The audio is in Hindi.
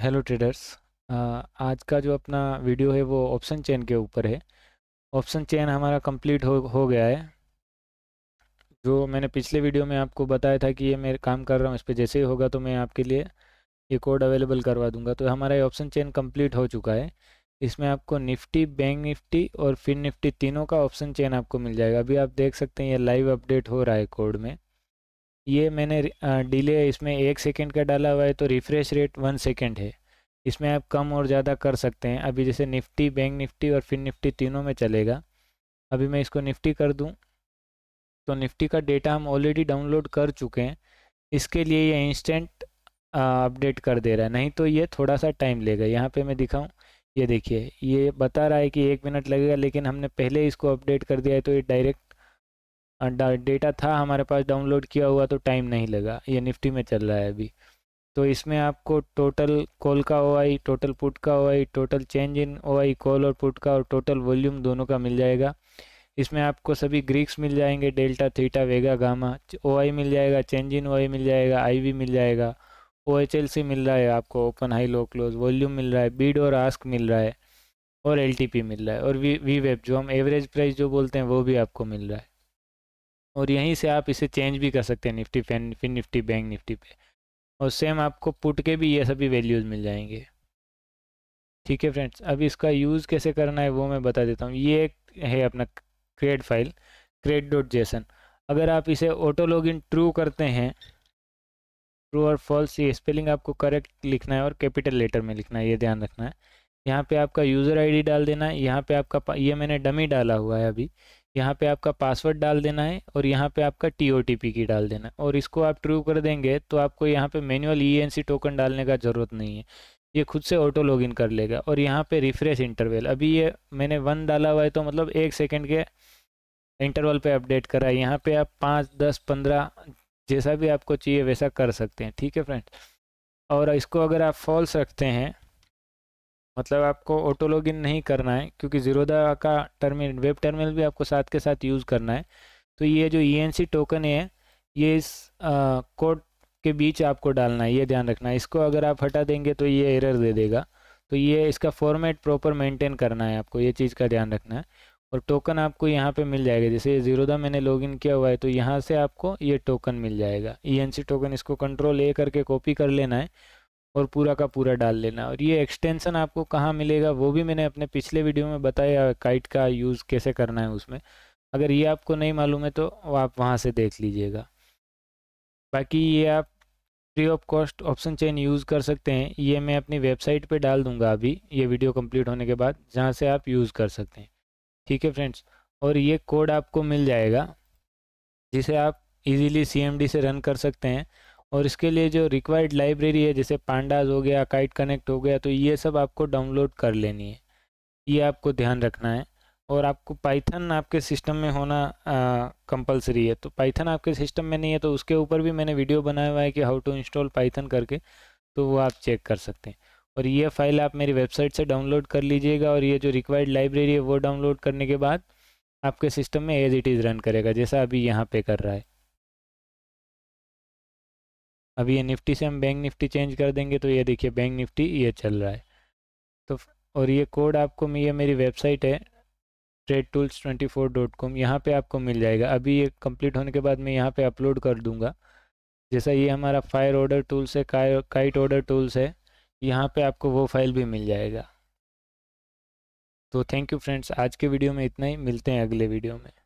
हेलो ट्रेडर्स आज का जो अपना वीडियो है वो ऑप्शन चेन के ऊपर है ऑप्शन चेन हमारा कंप्लीट हो हो गया है जो मैंने पिछले वीडियो में आपको बताया था कि ये मैं काम कर रहा हूँ इस पर जैसे ही होगा तो मैं आपके लिए ये कोड अवेलेबल करवा दूंगा तो हमारा ये ऑप्शन चेन कंप्लीट हो चुका है इसमें आपको निफ्टी बैंक निफ्टी और फिन निफ्टी तीनों का ऑप्शन चेन आपको मिल जाएगा अभी आप देख सकते हैं ये लाइव अपडेट हो रहा है कोड में ये मैंने डिले इसमें एक सेकेंड का डाला हुआ है तो रिफ्रेश रेट वन सेकेंड है इसमें आप कम और ज़्यादा कर सकते हैं अभी जैसे निफ्टी बैंक निफ्टी और फिर निफ्टी तीनों में चलेगा अभी मैं इसको निफ्टी कर दूं तो निफ्टी का डेटा हम ऑलरेडी डाउनलोड कर चुके हैं इसके लिए ये इंस्टेंट अपडेट कर दे रहा है नहीं तो ये थोड़ा सा टाइम लेगा यहाँ पे मैं दिखाऊँ ये देखिए ये बता रहा है कि एक मिनट लगेगा लेकिन हमने पहले इसको अपडेट कर दिया है तो ये डायरेक्ट अं, डेटा था हमारे पास डाउनलोड किया हुआ तो टाइम नहीं लगा ये निफ्टी में चल रहा है अभी तो इसमें आपको टोटल कॉल का ओ आई टोटल पुट का O I total change in O I call और पुट का और टोटल वॉल्यूम दोनों का मिल जाएगा इसमें आपको सभी ग्रीक्स मिल जाएंगे delta theta vega gamma O I मिल जाएगा चेंज इन ओ आई मिल जाएगा आई वी मिल जाएगा ओ एच एल सी मिल रहा है आपको open high low close volume मिल रहा है बीड और आस्क मिल रहा है और एल टी पी मिल रहा है और वी वी वेब जो हम एवरेज प्राइस जो बोलते हैं वो भी आपको मिल रहा है और यहीं से आप इसे चेंज भी कर सकते हैं निफ्टी फैन फिर निफ्टी बैंक निफ्टी पे और सेम आपको पुट के भी ये सभी वैल्यूज़ मिल जाएंगे ठीक है फ्रेंड्स अब इसका यूज़ कैसे करना है वो मैं बता देता हूँ ये एक है अपना cred file cred dot JSON अगर आप इसे ऑटो लॉग इन ट्रू करते हैं ट्रू और फॉल्स ये स्पेलिंग आपको करेक्ट लिखना है और कैपिटल लेटर में लिखना है ये ध्यान रखना है यहाँ पे आपका यूज़र आईडी डाल देना है यहाँ पे आपका ये मैंने डमी डाला हुआ है अभी यहाँ पे आपका पासवर्ड डाल देना है और यहाँ पे आपका टी ओ टी पी की डाल देना है और इसको आप ट्रू कर देंगे तो आपको यहाँ पे manual E N C token डालने का ज़रूरत नहीं है ये खुद से ऑटो लॉगिन कर लेगा और यहाँ पे रिफ्रेश इंटरवल अभी ये मैंने वन डाला हुआ है तो मतलब एक सेकेंड के इंटरवल पर अपडेट करा है यहाँ पर आप पाँच दस पंद्रह जैसा भी आपको चाहिए वैसा कर सकते हैं ठीक है फ्रेंड और इसको अगर आप फॉल्स रखते हैं मतलब आपको ऑटो लॉगिन नहीं करना है क्योंकि जीरोदा का टर्मिनल वेब टर्मिनल भी आपको साथ के साथ यूज़ करना है तो ये जो ई e टोकन है ये इस कोड के बीच आपको डालना है ये ध्यान रखना है इसको अगर आप हटा देंगे तो ये एरर दे देगा तो ये इसका फॉर्मेट प्रॉपर मेंटेन करना है आपको ये चीज़ का ध्यान रखना है और टोकन आपको यहाँ पे मिल जाएगा जैसे ये जीरोदा मैंने लॉगिन किया हुआ है तो यहाँ से आपको ये टोकन मिल जाएगा ई e टोकन इसको कंट्रोल ए करके कॉपी कर लेना है और पूरा का पूरा डाल लेना और ये एक्सटेंसन आपको कहाँ मिलेगा वो भी मैंने अपने पिछले वीडियो में बताया काइट का यूज़ कैसे करना है उसमें अगर ये आपको नहीं मालूम है तो आप वहाँ से देख लीजिएगा बाकी ये आप free of cost option chain use कर सकते हैं ये मैं अपनी वेबसाइट पे डाल दूंगा अभी ये वीडियो कंप्लीट होने के बाद जहाँ से आप यूज़ कर सकते हैं ठीक है फ्रेंड्स और ये कोड आपको मिल जाएगा जिसे आप इजीली सीएमडी से रन कर सकते हैं और इसके लिए जो रिक्वायर्ड लाइब्रेरी है जैसे पांडाज हो गया काइट कनेक्ट हो गया तो ये सब आपको डाउनलोड कर लेनी है ये आपको ध्यान रखना है और आपको पाइथन आपके सिस्टम में होना कंपलसरी है तो पाइथन आपके सिस्टम में नहीं है तो उसके ऊपर भी मैंने वीडियो बनाया हुआ है कि हाउ टू इंस्टॉल पाइथन करके तो वो आप चेक कर सकते हैं और ये फाइल आप मेरी वेबसाइट से डाउनलोड कर लीजिएगा और ये जो रिक्वायर्ड लाइब्रेरी है वो डाउनलोड करने के बाद आपके सिस्टम में एज इट इज़ रन करेगा जैसा अभी यहाँ पे कर रहा है अभी ये निफ्टी से हम बैंक निफ्टी चेंज कर देंगे तो ये देखिए बैंक निफ्टी ये चल रहा है तो और ये कोड आपको ये मेरी वेबसाइट है trade tools twenty four dot com यहाँ पर आपको मिल जाएगा अभी ये कंप्लीट होने के बाद मैं यहाँ पे अपलोड कर दूँगा जैसा ये हमारा फायर ऑर्डर टूल्स है काइट ऑर्डर टूल्स है यहाँ पे आपको वो फाइल भी मिल जाएगा तो थैंक यू फ्रेंड्स आज के वीडियो में इतना ही मिलते हैं अगले वीडियो में